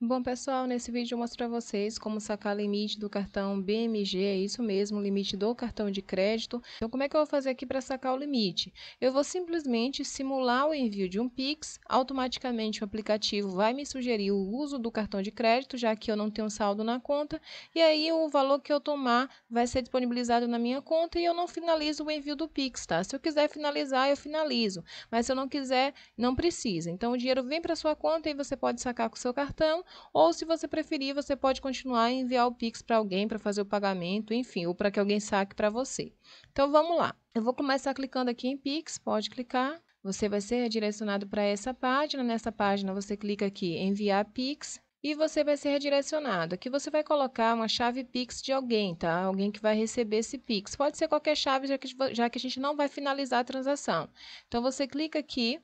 Bom pessoal, nesse vídeo eu mostro para vocês como sacar limite do cartão BMG, é isso mesmo, limite do cartão de crédito. Então como é que eu vou fazer aqui para sacar o limite? Eu vou simplesmente simular o envio de um Pix, automaticamente o aplicativo vai me sugerir o uso do cartão de crédito, já que eu não tenho saldo na conta, e aí o valor que eu tomar vai ser disponibilizado na minha conta e eu não finalizo o envio do Pix, tá? Se eu quiser finalizar, eu finalizo, mas se eu não quiser, não precisa. Então o dinheiro vem para sua conta e você pode sacar com o seu cartão ou se você preferir, você pode continuar a enviar o Pix para alguém para fazer o pagamento, enfim, ou para que alguém saque para você. Então vamos lá. Eu vou começar clicando aqui em Pix, pode clicar. Você vai ser redirecionado para essa página. Nessa página você clica aqui em enviar Pix e você vai ser redirecionado. Aqui você vai colocar uma chave Pix de alguém, tá? Alguém que vai receber esse Pix. Pode ser qualquer chave, já que, já que a gente não vai finalizar a transação. Então, você clica aqui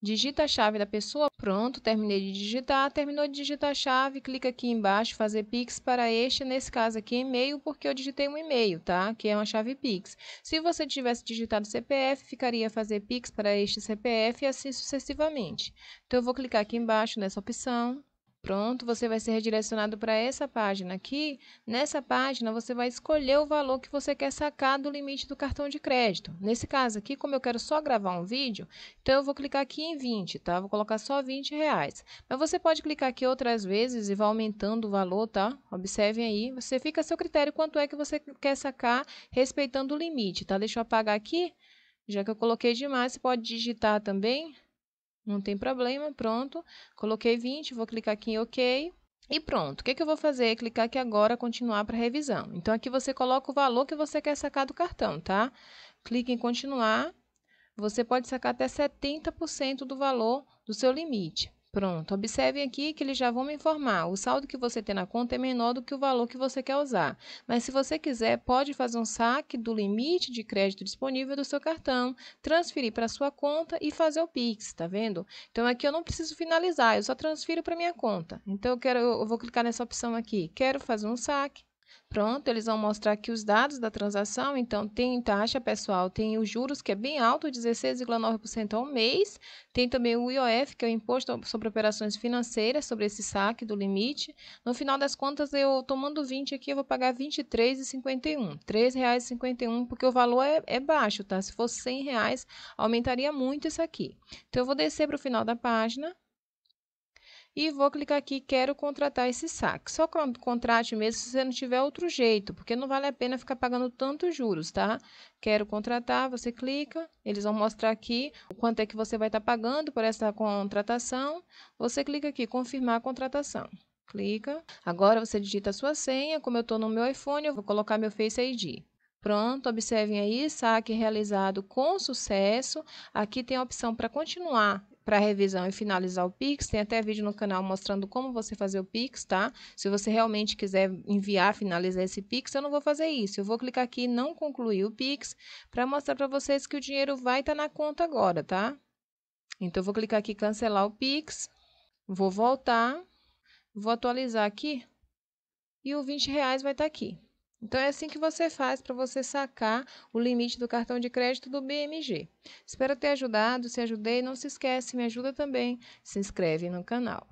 digita a chave da pessoa, pronto, terminei de digitar, terminou de digitar a chave, clica aqui embaixo, fazer Pix para este, nesse caso aqui, e-mail, porque eu digitei um e-mail, tá? Que é uma chave Pix. Se você tivesse digitado CPF, ficaria fazer Pix para este CPF e assim sucessivamente. Então, eu vou clicar aqui embaixo nessa opção, Pronto, você vai ser redirecionado para essa página aqui. Nessa página, você vai escolher o valor que você quer sacar do limite do cartão de crédito. Nesse caso aqui, como eu quero só gravar um vídeo, então eu vou clicar aqui em 20, tá? Vou colocar só 20 reais. Mas você pode clicar aqui outras vezes e vai aumentando o valor, tá? Observem aí. Você fica a seu critério quanto é que você quer sacar respeitando o limite, tá? Deixa eu apagar aqui. Já que eu coloquei demais, você pode digitar também. Não tem problema, pronto. Coloquei 20, vou clicar aqui em OK. E pronto, o que, que eu vou fazer? clicar aqui agora, continuar para revisão. Então, aqui você coloca o valor que você quer sacar do cartão, tá? Clique em continuar. Você pode sacar até 70% do valor do seu limite. Pronto, observem aqui que eles já vão me informar. O saldo que você tem na conta é menor do que o valor que você quer usar. Mas se você quiser, pode fazer um saque do limite de crédito disponível do seu cartão, transferir para sua conta e fazer o Pix, tá vendo? Então aqui eu não preciso finalizar, eu só transfiro para minha conta. Então eu quero eu vou clicar nessa opção aqui. Quero fazer um saque. Pronto, eles vão mostrar aqui os dados da transação. Então, tem taxa, pessoal, tem os juros, que é bem alto, 16,9% ao mês. Tem também o IOF, que é o Imposto sobre Operações Financeiras, sobre esse saque do limite. No final das contas, eu tomando 20 aqui, eu vou pagar R$ 23,51. R$ 3,51, porque o valor é, é, baixo, tá? Se fosse R$ 100, aumentaria muito isso aqui. Então, eu vou descer para o final da página e vou clicar aqui, quero contratar esse saque. Só contrate mesmo se você não tiver outro jeito, porque não vale a pena ficar pagando tantos juros, tá? Quero contratar, você clica, eles vão mostrar aqui o quanto é que você vai estar tá pagando por essa contratação. Você clica aqui, confirmar a contratação. Clica. Agora você digita a sua senha. Como eu estou no meu iPhone, eu vou colocar meu Face ID. Pronto, observem aí, saque realizado com sucesso. Aqui tem a opção para continuar para revisão e finalizar o Pix. Tem até vídeo no canal mostrando como você fazer o Pix, tá? Se você realmente quiser enviar, finalizar esse Pix, eu não vou fazer isso. Eu vou clicar aqui em não concluir o Pix para mostrar para vocês que o dinheiro vai estar tá na conta agora, tá? Então, eu vou clicar aqui cancelar o Pix, vou voltar, vou atualizar aqui e o 20 reais vai estar tá aqui. Então é assim que você faz para você sacar o limite do cartão de crédito do BMG. Espero ter ajudado, se ajudei, não se esquece, me ajuda também, se inscreve no canal.